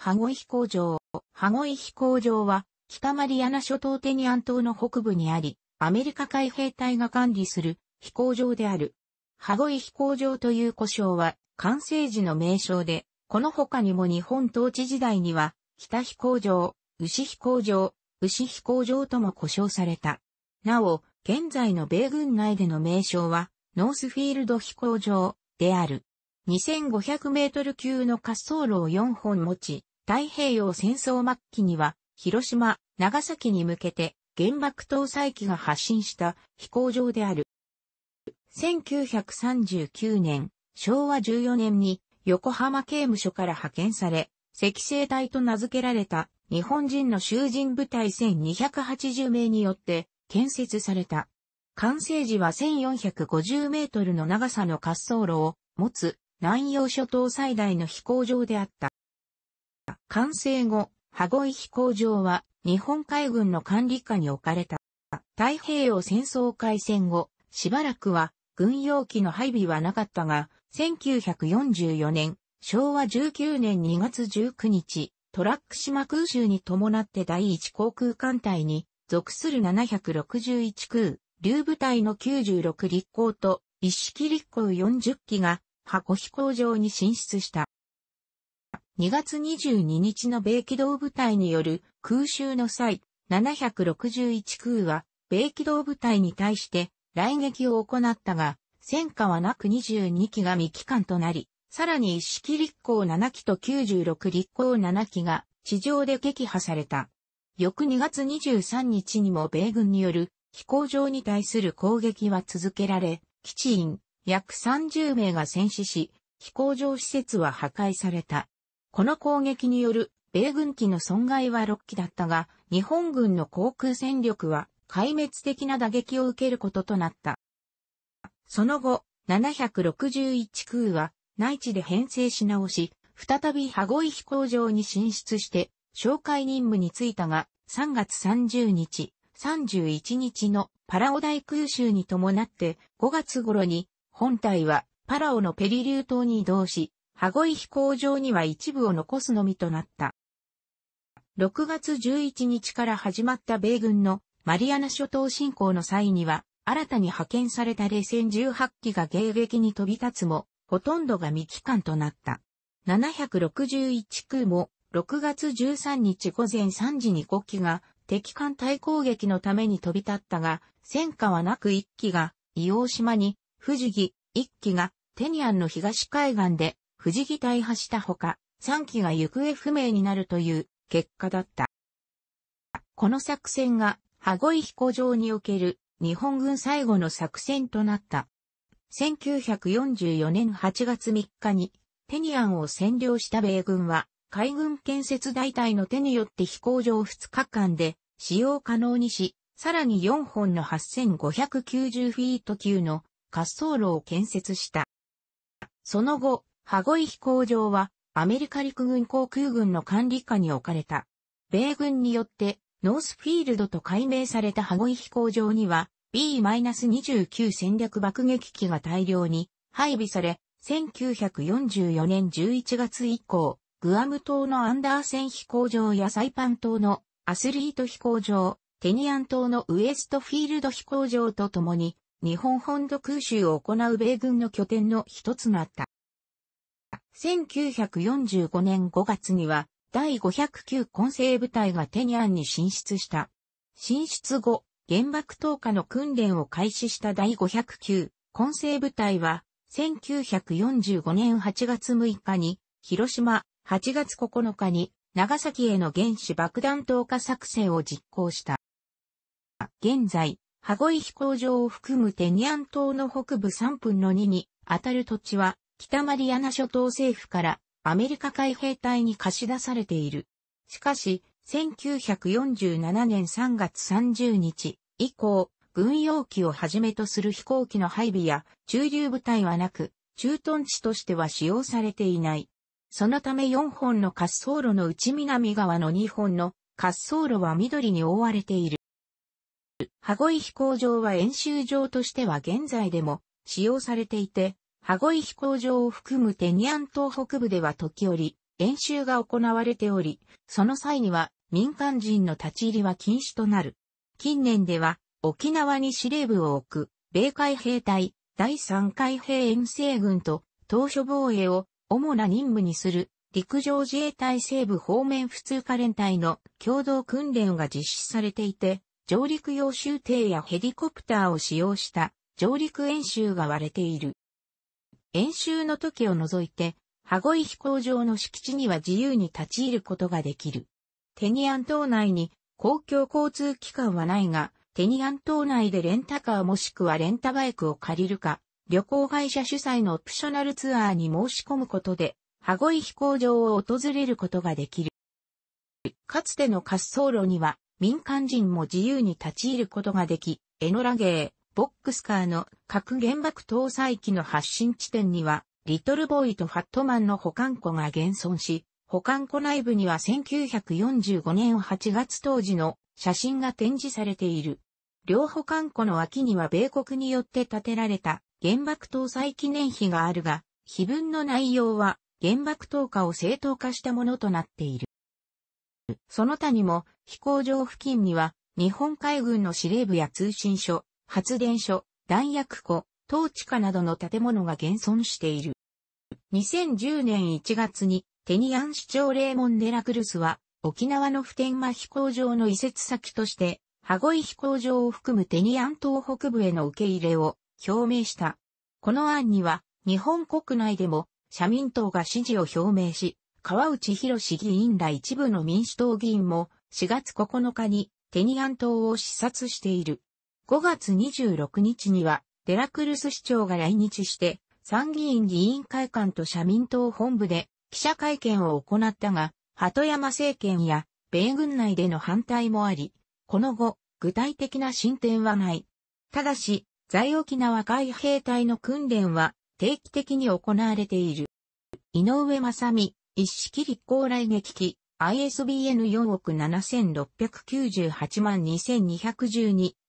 ハゴイ飛行場。ハゴイ飛行場は、北マリアナ諸島テニアン島の北部にあり、アメリカ海兵隊が管理する飛行場である。ハゴイ飛行場という呼称は、完成時の名称で、この他にも日本統治時代には、北飛行場、牛飛行場、牛飛行場とも呼称された。なお、現在の米軍内での名称は、ノースフィールド飛行場である。2500メートル級の滑走路を4本持ち、太平洋戦争末期には、広島、長崎に向けて原爆搭載機が発進した飛行場である。1939年、昭和14年に横浜刑務所から派遣され、赤星隊と名付けられた日本人の囚人部隊1280名によって建設された。完成時は1450メートルの長さの滑走路を持つ南洋諸島最大の飛行場であった。完成後、羽子飛行場は日本海軍の管理下に置かれた。太平洋戦争開戦後、しばらくは軍用機の配備はなかったが、1944年、昭和19年2月19日、トラック島空襲に伴って第一航空艦隊に属する761空、流部隊の96立航と一式立航40機が箱飛行場に進出した。2月22日の米機動部隊による空襲の際、761空は、米機動部隊に対して来撃を行ったが、戦果はなく22機が未帰還となり、さらに一式立候7機と96立候7機が地上で撃破された。翌2月23日にも米軍による飛行場に対する攻撃は続けられ、基地員約30名が戦死し、飛行場施設は破壊された。この攻撃による米軍機の損害は6機だったが、日本軍の航空戦力は壊滅的な打撃を受けることとなった。その後、761空は内地で編成し直し、再び羽子飛行場に進出して、紹介任務に就いたが、3月30日、31日のパラオ大空襲に伴って、5月頃に、本体はパラオのペリリュー島に移動し、羽子飛行場には一部を残すのみとなった。6月11日から始まった米軍のマリアナ諸島侵攻の際には、新たに派遣された冷戦18機が迎撃に飛び立つも、ほとんどが未帰還となった。761空も6月13日午前3時に5機が敵艦対攻撃のために飛び立ったが、戦火はなく1機が伊黄島に、富士木、1機がテニアンの東海岸で無事擬大破したほか、3機が行方不明になるという結果だった。この作戦が、羽子飛行場における日本軍最後の作戦となった。1944年8月3日にテニアンを占領した米軍は海軍建設大隊の手によって飛行場2日間で使用可能にし、さらに4本の8590フィート級の滑走路を建設した。その後、ハゴイ飛行場は、アメリカ陸軍航空軍の管理下に置かれた。米軍によって、ノースフィールドと改名されたハゴイ飛行場には、B-29 戦略爆撃機が大量に配備され、1944年11月以降、グアム島のアンダーセン飛行場やサイパン島のアスリート飛行場、テニアン島のウエストフィールド飛行場とともに、日本本土空襲を行う米軍の拠点の一つがあった。1945年5月には、第509混成部隊がテニアンに進出した。進出後、原爆投下の訓練を開始した第509混成部隊は、1945年8月6日に、広島、8月9日に、長崎への原子爆弾投下作戦を実行した。現在、羽子飛行場を含むテニアン島の北部3分の2に当たる土地は北マリアナ諸島政府からアメリカ海兵隊に貸し出されている。しかし、1947年3月30日以降、軍用機をはじめとする飛行機の配備や駐留部隊はなく、駐屯地としては使用されていない。そのため4本の滑走路のうち南側の2本の滑走路は緑に覆われている。羽子飛行場は演習場としては現在でも使用されていて、羽子飛行場を含むテニアン島北部では時折、演習が行われており、その際には民間人の立ち入りは禁止となる。近年では、沖縄に司令部を置く、米海兵隊、第3海兵遠征軍と、島嶼防衛を主な任務にする、陸上自衛隊西部方面普通科連隊の共同訓練が実施されていて、上陸用集艇やヘリコプターを使用した上陸演習が割れている。演習の時を除いて、羽子飛行場の敷地には自由に立ち入ることができる。テニアン島内に公共交通機関はないが、テニアン島内でレンタカーもしくはレンタバイクを借りるか、旅行会社主催のオプショナルツアーに申し込むことで、羽子飛行場を訪れることができる。かつての滑走路には民間人も自由に立ち入ることができ、エノラゲー、ボックスカーの核原爆搭載機の発進地点には、リトルボーイとファットマンの保管庫が現存し、保管庫内部には1945年8月当時の写真が展示されている。両保管庫の脇には米国によって建てられた原爆搭載記念碑があるが、碑文の内容は原爆投下を正当化したものとなっている。その他にも飛行場付近には日本海軍の司令部や通信所、発電所、弾薬庫、統治下などの建物が現存している。2010年1月にテニアン市長レーモン・デラクルスは沖縄の普天間飛行場の移設先として羽子飛行場を含むテニアン島北部への受け入れを表明した。この案には日本国内でも社民党が支持を表明し、川内博士議員ら一部の民主党議員も4月9日にテニアン島を視察している。5月26日には、デラクルス市長が来日して、参議院議員会館と社民党本部で記者会見を行ったが、鳩山政権や米軍内での反対もあり、この後、具体的な進展はない。ただし、在沖縄海兵隊の訓練は定期的に行われている。井上正美、一式立候来撃機、ISBN4 億7698万2212